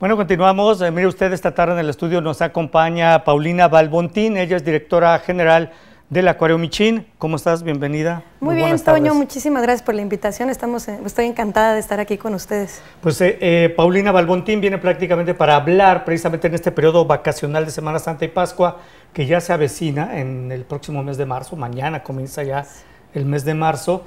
Bueno, continuamos. Eh, mire usted, esta tarde en el estudio nos acompaña Paulina Balbontín. Ella es directora general del Acuario Michín. ¿Cómo estás? Bienvenida. Muy, bien, Toño. Muchísimas gracias por la invitación. Estamos, estoy encantada de estar aquí con ustedes. Pues eh, eh, Paulina Balbontín viene prácticamente para hablar precisamente en este periodo vacacional de Semana Santa y Pascua que ya se avecina en el próximo mes de marzo. Mañana comienza ya el mes de marzo.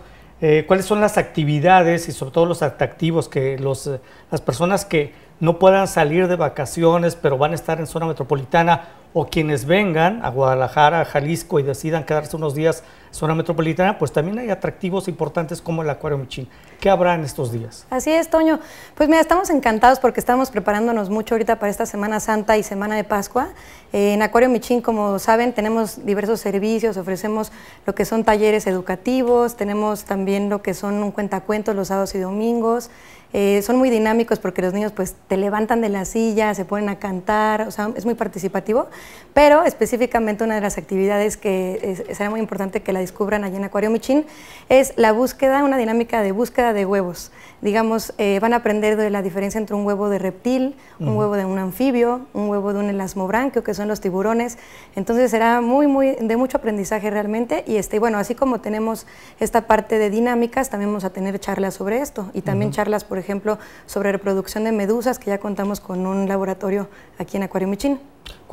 ¿Cuáles son las actividades y sobre todo los atractivos que los, las personas que no puedan salir de vacaciones, pero van a estar en zona metropolitana o quienes vengan a Guadalajara, a Jalisco y decidan quedarse unos días en zona metropolitana, pues también hay atractivos importantes como el Acuario Michín. ¿Qué habrá en estos días? Así es, Toño. Pues mira, estamos encantados porque estamos preparándonos mucho ahorita para esta Semana Santa y Semana de Pascua. Eh, en Acuario Michín, como saben, tenemos diversos servicios, ofrecemos lo que son talleres educativos, tenemos también lo que son un cuentacuentos los sábados y domingos. Eh, son muy dinámicos porque los niños pues te levantan de la silla, se ponen a cantar, o sea, es muy participativo pero específicamente una de las actividades que será muy importante que la descubran allí en Acuario Michin es la búsqueda, una dinámica de búsqueda de huevos. Digamos, eh, van a aprender de la diferencia entre un huevo de reptil, un huevo de un anfibio, un huevo de un elasmobranquio, que son los tiburones. Entonces será muy, muy, de mucho aprendizaje realmente. Y este, bueno, así como tenemos esta parte de dinámicas, también vamos a tener charlas sobre esto. Y también charlas, por ejemplo, sobre reproducción de medusas, que ya contamos con un laboratorio aquí en Acuario Michin.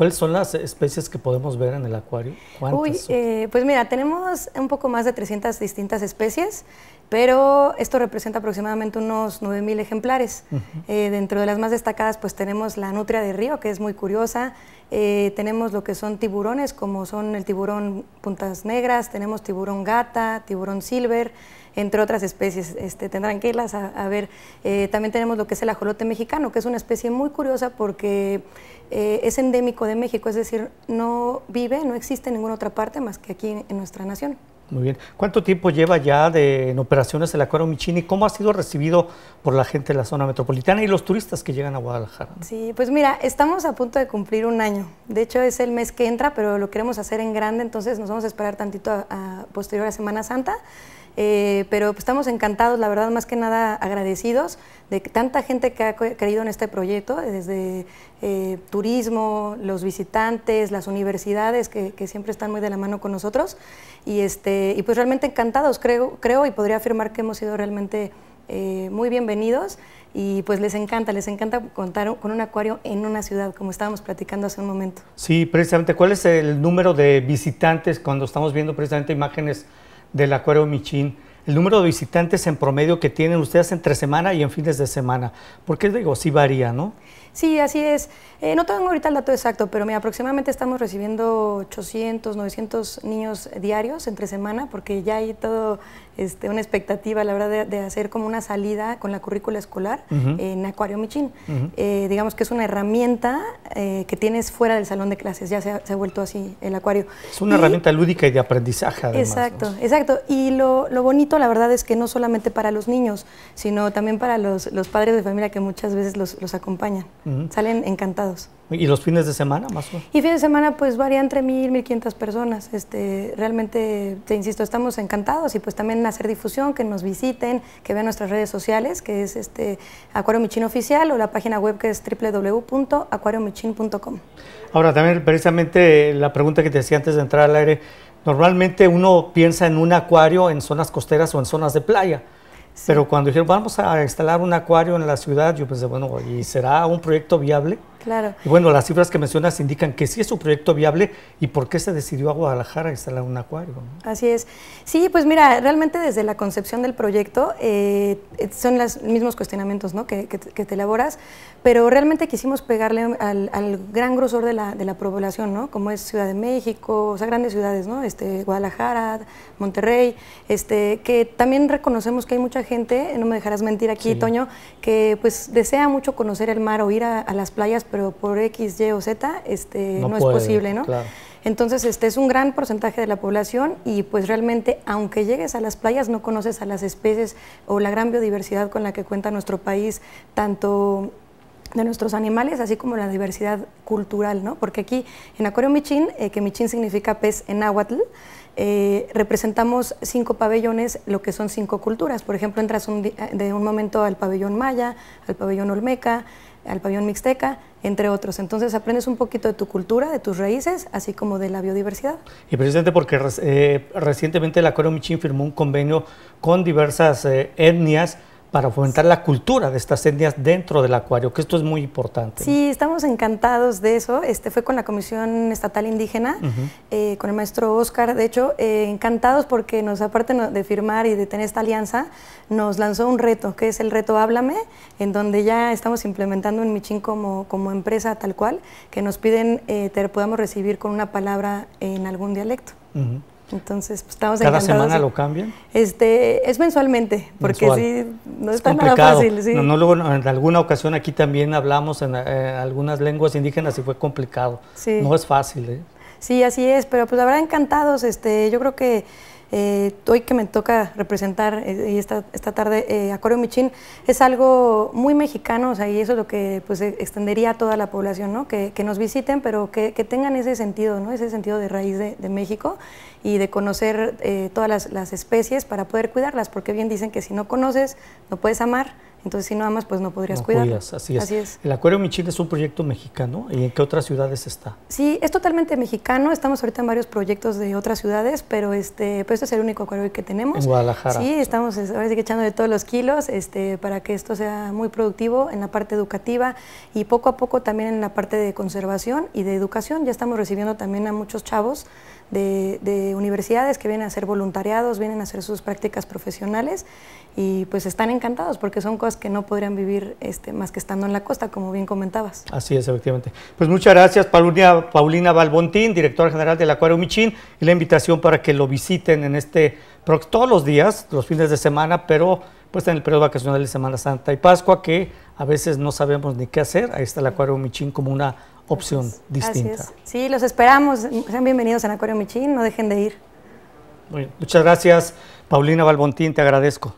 ¿Cuáles son las especies que podemos ver en el acuario? Eh, pues mira, tenemos un poco más de 300 distintas especies pero esto representa aproximadamente unos 9.000 ejemplares. Eh, dentro de las más destacadas pues tenemos la nutria de río, que es muy curiosa, eh, tenemos lo que son tiburones, como son el tiburón puntas negras, tenemos tiburón gata, tiburón silver, entre otras especies. Este, tendrán que irlas a, ver. Eh, también tenemos lo que es el ajolote mexicano, que es una especie muy curiosa porque es endémico de México, es decir, no vive, no existe en ninguna otra parte más que aquí en nuestra nación. Muy bien. ¿Cuánto tiempo lleva ya de, en operaciones el Acuario Michini? ¿Cómo ha sido recibido por la gente de la zona metropolitana y los turistas que llegan a Guadalajara? Sí, pues mira, estamos a punto de cumplir un año. De hecho, es el mes que entra, pero lo queremos hacer en grande, entonces nos vamos a esperar tantito a posterior a Semana Santa. Eh, pero pues, estamos encantados, la verdad, más que nada agradecidos de tanta gente que ha creído en este proyecto, desde eh, turismo, los visitantes, las universidades que, siempre están muy de la mano con nosotros y, este, y pues realmente encantados, creo, creo y podría afirmar que hemos sido realmente eh, muy bienvenidos y pues les encanta, les encanta contar con un acuario en una ciudad, como estábamos platicando hace un momento. Sí, precisamente, ¿cuál es el número de visitantes cuando estamos viendo precisamente imágenes del acuerdo Michin el número de visitantes en promedio que tienen ustedes entre semana y en fines de semana? Porque digo, sí varía, ¿no? Sí, así es. Eh, no tengo ahorita el dato exacto, pero mira, aproximadamente estamos recibiendo 800, 900 niños diarios entre semana, porque ya hay todo este, una expectativa, la verdad, de, hacer como una salida con la currícula escolar eh, en Acuario Michín eh, digamos que es una herramienta que tienes fuera del salón de clases, ya se ha, vuelto así el acuario. Es una herramienta lúdica y de aprendizaje, Exacto, exacto. Y lo bonito la verdad es que no solamente para los niños, sino también para los, padres de familia que muchas veces los, los acompañan. Salen encantados. ¿Y los fines de semana más o menos? Y fines de semana pues varía entre mil, mil quinientas personas. Este, realmente, te insisto, estamos encantados y pues también hacer difusión, que nos visiten, que vean nuestras redes sociales, que es este Acuario Michin Oficial o la página web que es www.acuariomichin.com. Ahora también precisamente la pregunta que te hacía antes de entrar al aire, Normalmente uno piensa en un acuario en zonas costeras o en zonas de playa. Pero cuando dijeron, vamos a instalar un acuario en la ciudad, yo pensé, bueno, ¿y será un proyecto viable? Claro. Y bueno, las cifras que mencionas indican que sí es un proyecto viable y por qué se decidió a Guadalajara instalar un acuario. Así es. Sí, pues mira, realmente desde la concepción del proyecto eh, eh, son los mismos cuestionamientos ¿no? que, te elaboras, pero realmente quisimos pegarle al, gran grosor de la, población, ¿no? como es Ciudad de México, o sea, grandes ciudades, ¿no? este, Guadalajara, Monterrey, este, que también reconocemos que hay mucha gente, no me dejarás mentir aquí, Toño, que pues desea mucho conocer el mar o ir a las playas pero por X, Y o Z este, no, es posible, ¿no? Entonces, este es un gran porcentaje de la población y pues realmente, aunque llegues a las playas, no conoces a las especies o la gran biodiversidad con la que cuenta nuestro país, tanto de nuestros animales, así como la diversidad cultural, ¿no? Porque aquí en Acuario Michin, eh, que Michin significa pez en náhuatl, eh, representamos cinco pabellones, lo que son cinco culturas. Por ejemplo, entras un de un momento al pabellón maya, al pabellón olmeca, al pabellón mixteca, entre otros. Entonces aprendes un poquito de tu cultura, de tus raíces, así como de la biodiversidad. Y precisamente porque eh, recientemente el Acuario Michin firmó un convenio con diversas etnias, para fomentar la cultura de estas etnias dentro del acuario, que esto es muy importante. Sí, estamos encantados de eso. Este fue con la Comisión Estatal Indígena, eh, con el maestro Oscar. De hecho, eh, encantados porque nos, aparte de firmar y de tener esta alianza, nos lanzó un reto, que es el reto Háblame, en donde ya estamos implementando en Michin como, como empresa tal cual, que nos piden que eh, te podamos recibir con una palabra en algún dialecto. Entonces, pues, estamos ¿Cada semana lo cambian? Este, es mensualmente, porque sí, no es tan fácil. Sí. No, no, en alguna ocasión aquí también hablamos en eh, algunas lenguas indígenas y fue complicado. Sí. No es fácil. ¿eh? Sí, así es, pero pues habrá encantados. Este, yo creo que eh, hoy que me toca representar eh, esta, esta, tarde eh, Acorio Michín, es algo muy mexicano, o sea, y eso es lo que pues, e, extendería a toda la población, ¿no? que, que nos visiten, pero que, que, tengan ese sentido, ¿no? ese sentido de raíz de, de México y de conocer eh, todas las, las especies para poder cuidarlas, porque bien dicen que si no conoces, no puedes amar entonces, si no amas, pues no podrías cuidar. así, es. El Acuario Michil es un proyecto mexicano. ¿Y en qué otras ciudades está? Sí, es totalmente mexicano. Estamos ahorita en varios proyectos de otras ciudades, pero este, pues es el único acuario que tenemos. Guadalajara. Sí, estamos ahora echando de todos los kilos este, para que esto sea muy productivo en la parte educativa y poco a poco también en la parte de conservación y de educación. Ya estamos recibiendo también a muchos chavos de, universidades que vienen a hacer voluntariados, vienen a hacer sus prácticas profesionales y pues están encantados porque son cosas que no podrían vivir este, más que estando en la costa, como bien comentabas. Así es, efectivamente. Pues muchas gracias, Paulina, Paulina Balbontín, directora general del Acuario Michín, y la invitación para que lo visiten en este, todos los días, los fines de semana, pero pues en el periodo vacacional de Semana Santa y Pascua, que a veces no sabemos ni qué hacer. Ahí está el Acuario Michín como una opción distinta. Sí, los esperamos. Sean bienvenidos en Acuario Michín, no dejen de ir. Muchas gracias, Paulina Balbontín, te agradezco.